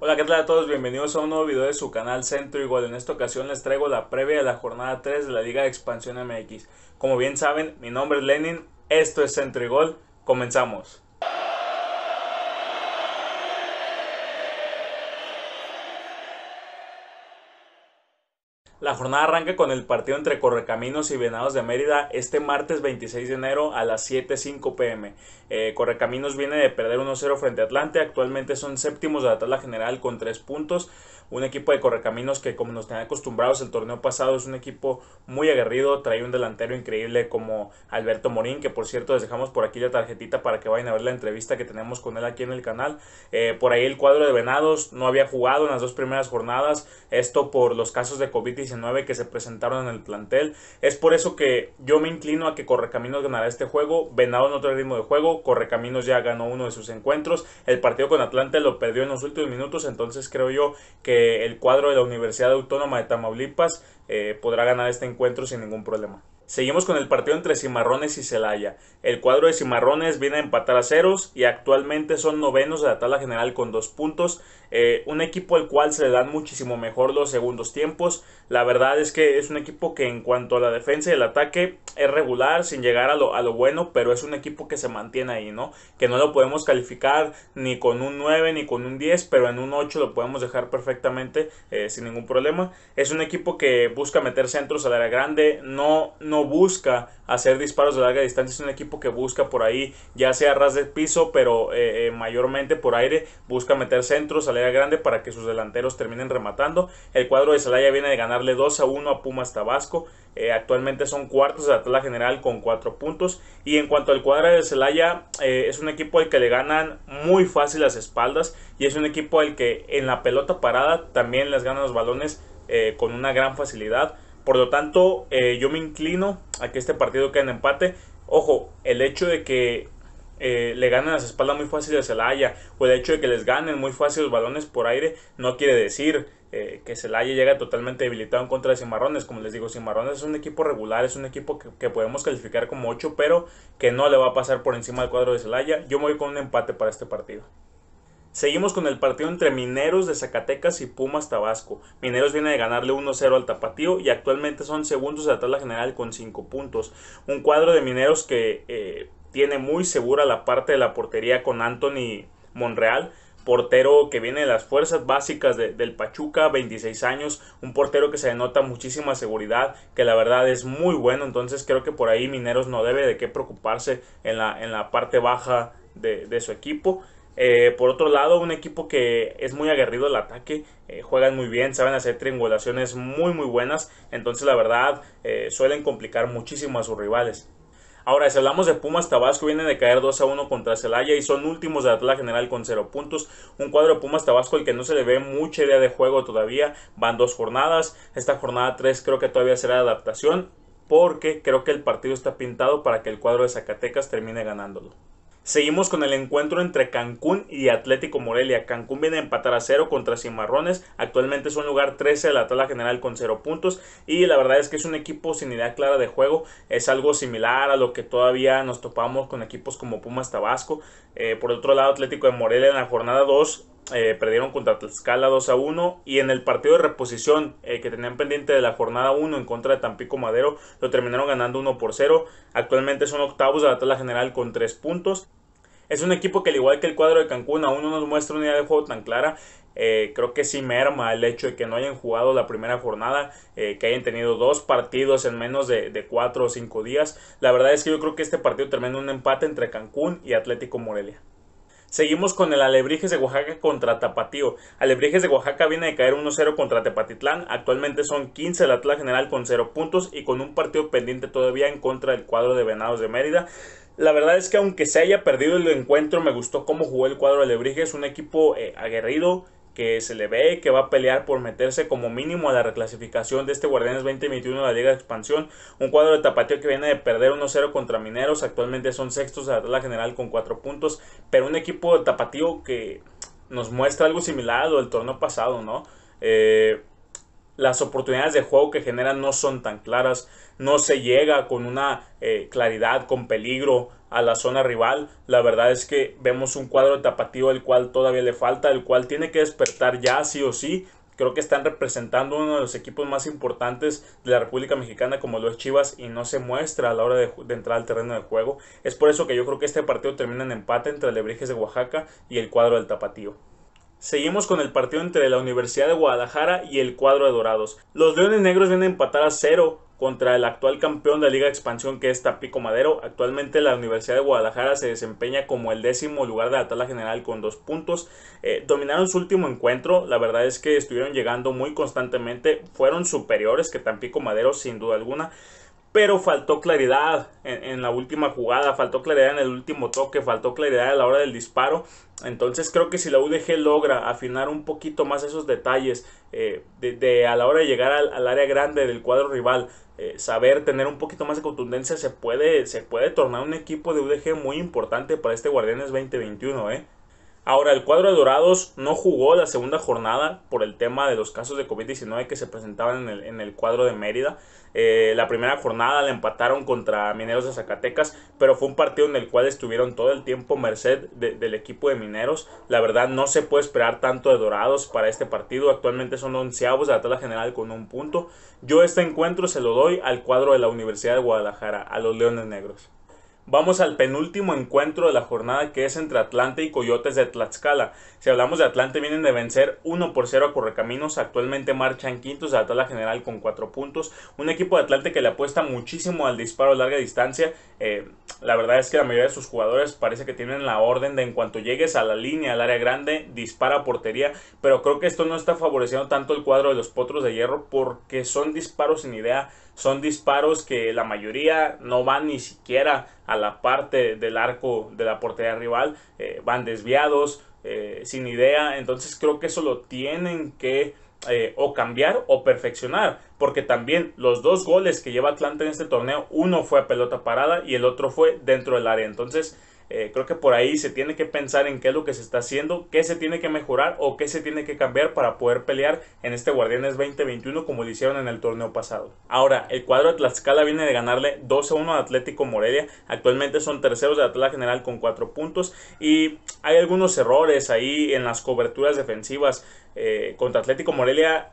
Hola, ¿qué tal a todos? Bienvenidos a un nuevo video de su canal Centro Igual. En esta ocasión les traigo la previa de la jornada 3 de la Liga de Expansión MX. Como bien saben, mi nombre es Lenin, esto es Centro Gol comenzamos. La jornada arranca con el partido entre Correcaminos y Venados de Mérida este martes 26 de enero a las 7.05 pm. Eh, Correcaminos viene de perder 1-0 frente a Atlante, actualmente son séptimos de la tabla general con 3 puntos un equipo de Correcaminos que como nos tenían acostumbrados el torneo pasado es un equipo muy aguerrido, trae un delantero increíble como Alberto Morín, que por cierto les dejamos por aquí la tarjetita para que vayan a ver la entrevista que tenemos con él aquí en el canal. Eh, por ahí el cuadro de Venados no había jugado en las dos primeras jornadas, esto por los casos de COVID-19 que se presentaron en el plantel. Es por eso que yo me inclino a que Correcaminos ganará este juego, Venados no trae ritmo de juego, Correcaminos ya ganó uno de sus encuentros, el partido con Atlante lo perdió en los últimos minutos, entonces creo yo que eh, el cuadro de la Universidad Autónoma de Tamaulipas eh, podrá ganar este encuentro sin ningún problema. Seguimos con el partido entre Cimarrones y Celaya. El cuadro de Cimarrones viene a empatar a ceros y actualmente son novenos de la tabla general con dos puntos. Eh, un equipo al cual se le dan muchísimo mejor los segundos tiempos. La verdad es que es un equipo que en cuanto a la defensa y el ataque es regular sin llegar a lo, a lo bueno, pero es un equipo que se mantiene ahí, ¿no? Que no lo podemos calificar ni con un 9 ni con un 10, pero en un 8 lo podemos dejar perfectamente eh, sin ningún problema. Es un equipo que busca meter centros al área grande, no, no busca hacer disparos de larga distancia, es un equipo que busca por ahí, ya sea ras de piso, pero eh, eh, mayormente por aire, busca meter centros al área grande para que sus delanteros terminen rematando. El cuadro de Celaya viene de ganarle 2 a 1 a Pumas Tabasco, eh, actualmente son cuartos de la tabla general con 4 puntos. Y en cuanto al cuadro de Celaya, es un equipo al que le ganan muy fácil las espaldas y es un equipo al que en la pelota parada también les ganan los balones con una gran facilidad por lo tanto, eh, yo me inclino a que este partido quede en empate. Ojo, el hecho de que eh, le ganen las espaldas muy fácil a Celaya o el hecho de que les ganen muy fácil los balones por aire no quiere decir eh, que Celaya llega totalmente debilitado en contra de Cimarrones. Como les digo, Cimarrones es un equipo regular, es un equipo que, podemos calificar como 8, pero que no le va a pasar por encima del cuadro de Celaya. Yo me voy con un empate para este partido. Seguimos con el partido entre Mineros de Zacatecas y Pumas Tabasco. Mineros viene de ganarle 1-0 al Tapatío y actualmente son segundos de la tabla general con 5 puntos. Un cuadro de Mineros que eh, tiene muy segura la parte de la portería con Anthony Monreal portero que viene de las fuerzas básicas del Pachuca, 26 años, un portero que se denota muchísima seguridad, que la verdad es muy bueno, entonces creo que por ahí Mineros no debe de qué preocuparse en la, en la parte baja de, de su equipo. Eh, por otro lado, un equipo que es muy aguerrido al ataque, eh, juegan muy bien, saben hacer triangulaciones muy muy buenas, entonces la verdad eh, suelen complicar muchísimo a sus rivales. Ahora, si hablamos de Pumas Tabasco, vienen de caer 2 a 1 contra Celaya y son últimos de la tabla general con 0 puntos. Un cuadro de Pumas Tabasco al que no se le ve mucha idea de juego todavía. Van dos jornadas. Esta jornada 3 creo que todavía será de adaptación porque creo que el partido está pintado para que el cuadro de Zacatecas termine ganándolo. Seguimos con el encuentro entre Cancún y Atlético Morelia. Cancún viene a empatar a cero contra Cimarrones. Actualmente son lugar 13 de la tabla general con cero puntos. Y la verdad es que es un equipo sin idea clara de juego. Es algo similar a lo que todavía nos topamos con equipos como Pumas Tabasco. Eh, por otro lado, Atlético de Morelia en la jornada 2 eh, perdieron contra Tlaxcala 2 a 1 y en el partido de reposición eh, que tenían pendiente de la jornada 1 en contra de Tampico Madero lo terminaron ganando 1 por 0 actualmente son octavos de la tabla general con 3 puntos es un equipo que al igual que el cuadro de Cancún aún no nos muestra una idea de juego tan clara. Eh, creo que sí merma el hecho de que no hayan jugado la primera jornada, eh, que hayan tenido dos partidos en menos de, cuatro o cinco días. La verdad es que yo creo que este partido termina en un empate entre Cancún y Atlético Morelia. Seguimos con el Alebrijes de Oaxaca contra Tapatío. Alebrijes de Oaxaca viene de caer 1-0 contra Tepatitlán. Actualmente son 15 la Atlas General con 0 puntos y con un partido pendiente todavía en contra del cuadro de Venados de Mérida. La verdad es que aunque se haya perdido el encuentro, me gustó cómo jugó el cuadro de Lebrige. Es un equipo eh, aguerrido que se le ve que va a pelear por meterse como mínimo a la reclasificación de este Guardianes 2021 de la Liga de Expansión. Un cuadro de Tapatío que viene de perder 1-0 contra Mineros. Actualmente son sextos de la tabla general con 4 puntos. Pero un equipo de Tapatío que nos muestra algo similar al del torneo pasado, ¿no? Eh, las oportunidades de juego que generan no son tan claras, no se llega con una eh, claridad, con peligro a la zona rival. La verdad es que vemos un cuadro tapatío el cual todavía le falta, el cual tiene que despertar ya sí o sí. Creo que están representando uno de los equipos más importantes de la República Mexicana como lo es Chivas y no se muestra a la hora de, entrar al terreno de juego. Es por eso que yo creo que este partido termina en empate entre Lebrijes de Oaxaca y el cuadro del tapatío. Seguimos con el partido entre la Universidad de Guadalajara y el cuadro de Dorados. Los Leones Negros vienen a empatar a cero contra el actual campeón de la Liga de Expansión que es Tampico Madero. Actualmente la Universidad de Guadalajara se desempeña como el décimo lugar de la tabla general con dos puntos. Eh, dominaron su último encuentro, la verdad es que estuvieron llegando muy constantemente, fueron superiores que Tampico Madero sin duda alguna pero faltó claridad en, la última jugada, faltó claridad en el último toque, faltó claridad a la hora del disparo. Entonces creo que si la UDG logra afinar un poquito más esos detalles eh, de, a la hora de llegar al, área grande del cuadro rival, eh, saber tener un poquito más de contundencia, se puede, se puede tornar un equipo de UDG muy importante para este Guardianes 2021, ¿eh? Ahora, el cuadro de Dorados no jugó la segunda jornada por el tema de los casos de COVID-19 que se presentaban en el, en el cuadro de Mérida. Eh, la primera jornada la empataron contra Mineros de Zacatecas, pero fue un partido en el cual estuvieron todo el tiempo merced del equipo de Mineros. La verdad, no se puede esperar tanto de Dorados para este partido. Actualmente son onceavos de la tabla general con un punto. Yo este encuentro se lo doy al cuadro de la Universidad de Guadalajara, a los Leones Negros. Vamos al penúltimo encuentro de la jornada que es entre Atlante y Coyotes de Tlaxcala. Si hablamos de Atlante, vienen de vencer 1 por 0 a Correcaminos. Actualmente marchan quintos de la tabla general con 4 puntos. Un equipo de Atlante que le apuesta muchísimo al disparo a larga distancia eh, la verdad es que la mayoría de sus jugadores parece que tienen la orden de en cuanto llegues a la línea, al área grande, dispara portería, pero creo que esto no está favoreciendo tanto el cuadro de los potros de hierro porque son disparos sin idea, son disparos que la mayoría no van ni siquiera a la parte del arco de la portería rival, eh, van desviados, eh, sin idea, entonces creo que eso lo tienen que eh, o cambiar o perfeccionar, porque también los dos goles que lleva Atlanta en este torneo, uno fue a pelota parada y el otro fue dentro del área. Entonces, eh, creo que por ahí se tiene que pensar en qué es lo que se está haciendo, qué se tiene que mejorar o qué se tiene que cambiar para poder pelear en este Guardianes 2021 como lo hicieron en el torneo pasado. Ahora, el cuadro de Tlaxcala viene de ganarle 2 a 1 a Atlético Morelia. Actualmente son terceros de la general con 4 puntos y hay algunos errores ahí en las coberturas defensivas. Eh, contra Atlético Morelia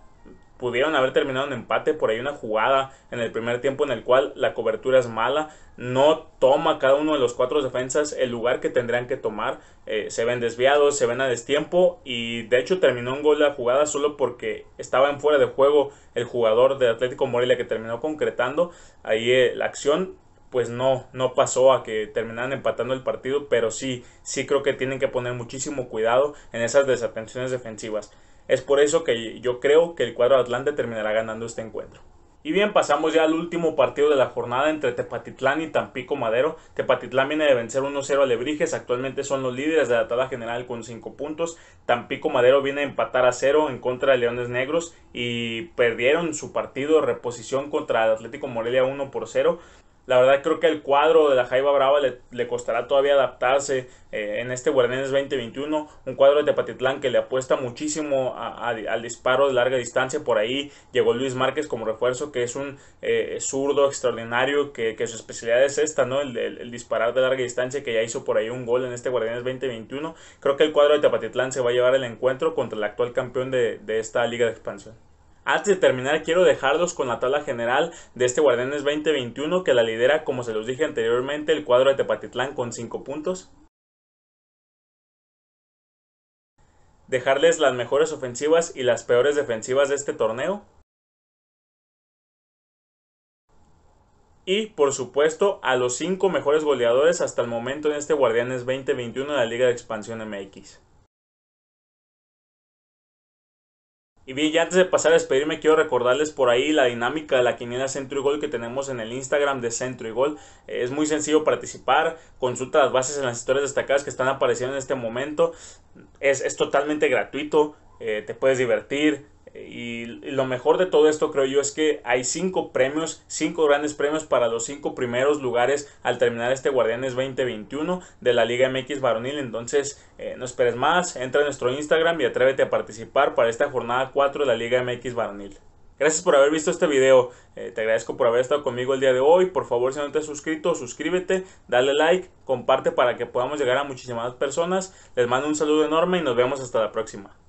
pudieron haber terminado en empate por ahí una jugada en el primer tiempo en el cual la cobertura es mala, no toma cada uno de los cuatro defensas el lugar que tendrían que tomar, eh, se ven desviados, se ven a destiempo y de hecho terminó un gol la jugada solo porque estaba en fuera de juego el jugador de Atlético Morelia que terminó concretando ahí eh, la acción pues no, no pasó a que terminaran empatando el partido, pero sí, sí creo que tienen que poner muchísimo cuidado en esas desatenciones defensivas. Es por eso que yo creo que el cuadro Atlante terminará ganando este encuentro. Y bien, pasamos ya al último partido de la jornada entre Tepatitlán y Tampico Madero. Tepatitlán viene de vencer 1-0 a Lebrijes, actualmente son los líderes de la tabla general con 5 puntos. Tampico Madero viene a empatar a 0 en contra de Leones Negros y perdieron su partido de reposición contra el Atlético Morelia 1 por 0. La verdad creo que el cuadro de la Jaiba Brava le, costará todavía adaptarse eh, en este Guardianes 2021. Un cuadro de Tepatitlán que le apuesta muchísimo a, al disparo de larga distancia. Por ahí llegó Luis Márquez como refuerzo, que es un eh, zurdo extraordinario, que, que, su especialidad es esta, ¿no? El, disparar de larga distancia, que ya hizo por ahí un gol en este Guardianes 2021. Creo que el cuadro de Tepatitlán se va a llevar el encuentro contra el actual campeón de, de esta liga de expansión. Antes de terminar, quiero dejarlos con la tabla general de este Guardianes 2021 que la lidera, como se los dije anteriormente, el cuadro de Tepatitlán con 5 puntos. Dejarles las mejores ofensivas y las peores defensivas de este torneo. Y por supuesto a los 5 mejores goleadores hasta el momento en este Guardianes 2021 de la Liga de Expansión MX. Y bien, ya antes de pasar a despedirme, quiero recordarles por ahí la dinámica de la quiniela Centro y Gol que tenemos en el Instagram de Centro y Gol. Eh, es muy sencillo participar, consulta las bases en las historias destacadas que están apareciendo en este momento. Es, es totalmente gratuito, eh, te puedes divertir, y lo mejor de todo esto, creo yo, es que hay cinco premios, cinco grandes premios para los cinco primeros lugares al terminar este Guardianes 2021 de la Liga MX Varonil. Entonces, eh, no esperes más, entra a nuestro Instagram y atrévete a participar para esta jornada 4 de la Liga MX Varonil. Gracias por haber visto este video, eh, te agradezco por haber estado conmigo el día de hoy, por favor si no te has suscrito, suscríbete, dale like, comparte para que podamos llegar a muchísimas personas, les mando un saludo enorme y nos vemos hasta la próxima.